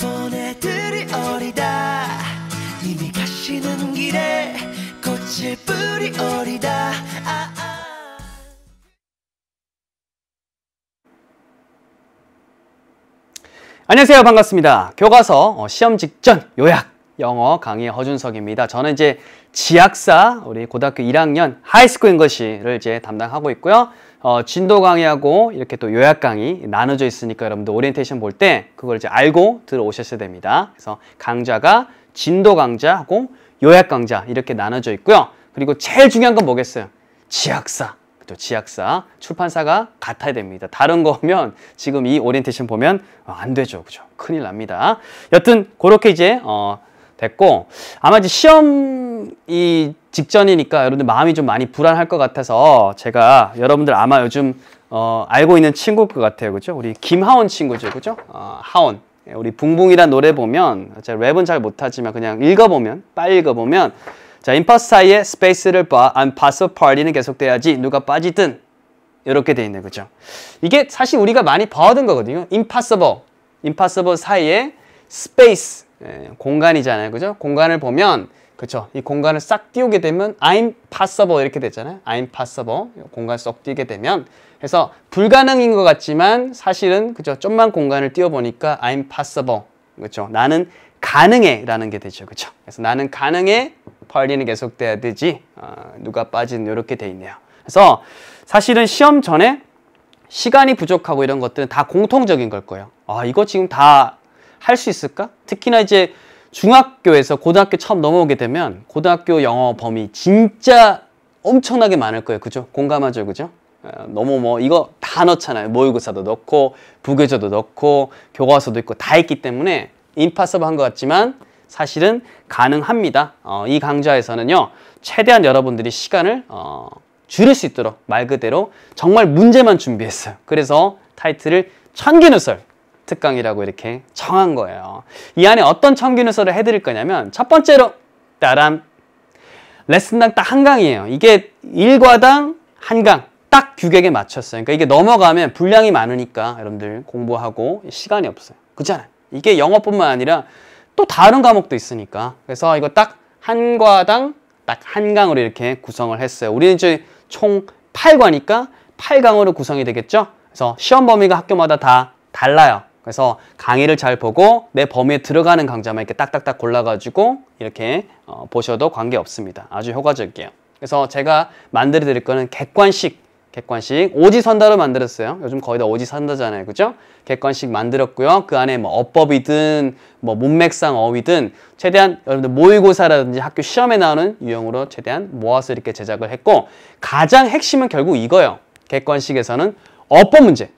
보내들이 어리다 님이 가시는 길에 꽃을 뿌리 어리다 아, 아. 안녕하세요 반갑습니다 교과서 어, 시험 직전 요약 영어 강의 허준석입니다. 저는 이제 지학사 우리 고등학교 1학년 하이스쿨 인 것이를 이제 담당하고 있고요. 어, 진도 강의하고 이렇게 또 요약 강의 나눠져 있으니까 여러분들 오리엔테이션 볼 때 그걸 이제 알고 들어오셨어야 됩니다. 그래서 강좌가 진도 강좌하고 요약 강좌 이렇게 나눠져 있고요. 그리고 제일 중요한 건 뭐겠어요? 지학사. 또 지학사. 출판사가 같아야 됩니다. 다른 거면 지금 이 오리엔테이션 보면 안 되죠. 그죠? 큰일 납니다. 여튼 그렇게 이제 어, 됐고 아마 이제 시험이 직전이니까 여러분들 마음이 좀 많이 불안할 것 같아서 제가 여러분들 아마 요즘 어, 알고 있는 친구일 것 그 같아요. 그죠? 우리 김하온 친구죠. 그죠? 어, 하온. 예, 우리 붕붕이란 노래 보면 제가 랩은 잘 못하지만 그냥 읽어보면 빨리 읽어보면 자 인파스 사이에 스페이스를 봐안 봤어 파리는 계속돼야지 누가 빠지든 이렇게 돼있네그죠 이게 사실 우리가 많이 봐오던 거거든요. 임파서버, 임파서버 사이에 스페이스 예, 공간이잖아요. 그죠? 공간을 보면 그렇죠. 이 공간을 싹 띄우게 되면 I'm possible 이렇게 되잖아요. I'm possible. 공간 쏙 띄게 되면 그래서 불가능인 것 같지만 사실은 그죠. 좀만 공간을 띄워보니까 I'm possible. 그렇죠. 나는 가능해 라는 게 되죠. 그렇죠. 그래서 나는 가능해 펄리는 계속돼야 되지 어, 누가 빠진 이렇게 돼 있네요. 그래서 사실은 시험 전에 시간이 부족하고 이런 것들은 다 공통적인 걸 거예요. 아 이거 지금 다 할수 있을까? 특히나 이제 중학교에서 고등학교 처음 넘어오게 되면 고등학교 영어 범위 진짜 엄청나게 많을 거예요. 그죠? 공감하죠? 그죠? 어, 너무 뭐 이거 다 넣잖아요. 모의고사도 넣고 부교재도 넣고 교과서도 있고 다 있기 때문에 임파서블한 것 같지만 사실은 가능합니다. 어, 이 강좌에서는요. 최대한 여러분들이 시간을 어, 줄일 수 있도록 말 그대로 정말 문제만 준비했어요. 그래서 타이틀을 천기누설 특강이라고 이렇게 정한 거예요. 이 안에 어떤 청기 누설을 해드릴 거냐면 첫 번째로 따람 레슨당 딱 한 강이에요. 이게 1과당 한 강. 딱 규격에 맞췄어요. 그러니까 이게 넘어가면 분량이 많으니까 여러분들 공부하고 시간이 없어요. 그렇잖아요. 이게 영어뿐만 아니라 또 다른 과목도 있으니까. 그래서 이거 딱 한 과당 딱 한 강으로 이렇게 구성을 했어요. 우리는 이제 총 8과니까 8강으로 구성이 되겠죠? 그래서 시험 범위가 학교마다 다 달라요. 그래서 강의를 잘 보고 내 범위에 들어가는 강좌만 이렇게 딱딱딱 골라가지고 이렇게 어, 보셔도 관계없습니다. 아주 효과적이에요. 그래서 제가 만들어 드릴 거는 객관식, 객관식 오지선다로 만들었어요. 요즘 거의 다 오지선다잖아요. 그죠? 객관식 만들었고요. 그 안에 뭐 어법이든 뭐 문맥상 어휘든 최대한 여러분들 모의고사라든지 학교 시험에 나오는 유형으로 최대한 모아서 이렇게 제작을 했고 가장 핵심은 결국 이거예요. 객관식에서는 어법 문제.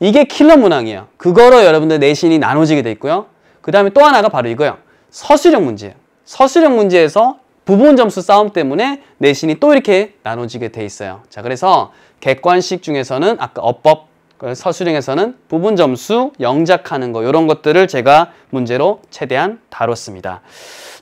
이게 킬러 문항이에요. 그거로 여러분들 내신이 나눠지게 돼 있고요. 그 다음에 또 하나가 바로 이거예요. 서술형 문제예요. 서술형 문제에서 부분 점수 싸움 때문에 내신이 또 이렇게 나눠지게 돼 있어요. 자, 그래서 객관식 중에서는 아까 어법, 서술형에서는 부분 점수, 영작하는 거 이런 것들을 제가 문제로 최대한 다뤘습니다.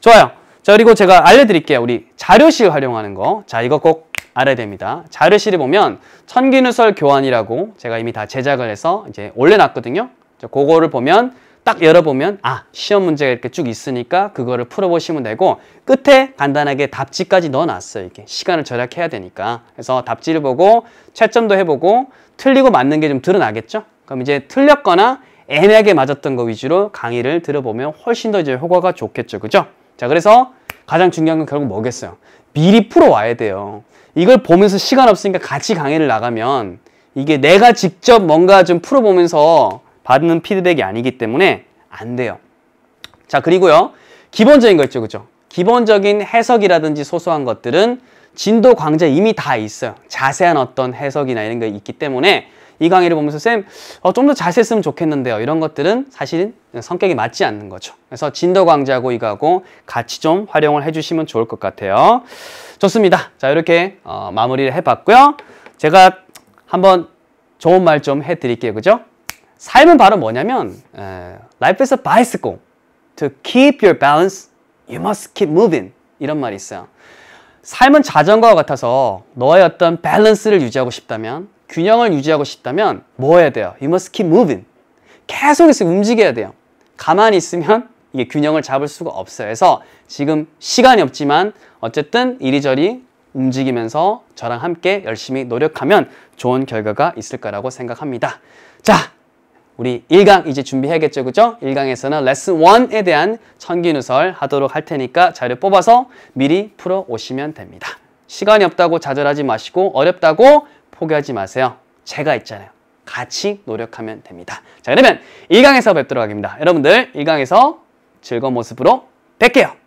좋아요. 자, 그리고 제가 알려드릴게요. 우리 자료실 활용하는 거. 자, 이거 꼭 알아야 됩니다. 자료실에 보면 천기누설 교환이라고 제가 이미 다 제작을 해서 이제 올려놨거든요. 그거를 보면 딱 열어보면 아 시험 문제가 이렇게 쭉 있으니까 그거를 풀어보시면 되고 끝에 간단하게 답지까지 넣어놨어요 이렇게 시간을 절약해야 되니까 그래서 답지를 보고 채점도 해보고 틀리고 맞는 게 좀 드러나겠죠 그럼 이제 틀렸거나 애매하게 맞았던 거 위주로 강의를 들어보면 훨씬 더 이제 효과가 좋겠죠 그죠 자 그래서 가장 중요한 건 결국 뭐겠어요? 미리 풀어와야 돼요. 이걸 보면서 시간 없으니까 같이 강의를 나가면 이게 내가 직접 뭔가 좀 풀어보면서 받는 피드백이 아니기 때문에 안 돼요. 자, 그리고요. 기본적인 거 있죠. 그죠? 기본적인 해석이라든지 소소한 것들은 진도 강좌 이미 다 있어요. 자세한 어떤 해석이나 이런 게 있기 때문에 이 강의를 보면서 쌤, 어, 좀더 잘했으면 좋겠는데요. 이런 것들은 사실은 성격이 맞지 않는 거죠. 그래서 진도 강좌고 이거하고 같이 좀 활용을 해주시면 좋을 것 같아요. 좋습니다. 자, 이렇게 어, 마무리를 해봤고요. 제가 한번 좋은 말 좀 해드릴게요. 그죠? 삶은 바로 뭐냐면 에, Life is a bicycle. To keep your balance, you must keep moving. 이런 말이 있어요. 삶은 자전거와 같아서 너의 어떤 밸런스를 유지하고 싶다면 균형을 유지하고 싶다면 뭐 해야 돼요? You must keep moving. 계속해서 움직여야 돼요. 가만히 있으면 이게 균형을 잡을 수가 없어요. 그래서 지금 시간이 없지만 어쨌든 이리저리 움직이면서 저랑 함께 열심히 노력하면 좋은 결과가 있을 거라고 생각합니다. 자, 우리 1강 이제 준비해야겠죠, 그죠? 1강에서는 레슨 1에 대한 천기누설 하도록 할 테니까 자료 뽑아서 미리 풀어 오시면 됩니다. 시간이 없다고 좌절하지 마시고 어렵다고 포기하지 마세요. 제가 있잖아요. 같이 노력하면 됩니다. 자, 그러면 2강에서 뵙도록 하겠습니다. 여러분들 2강에서 즐거운 모습으로 뵐게요.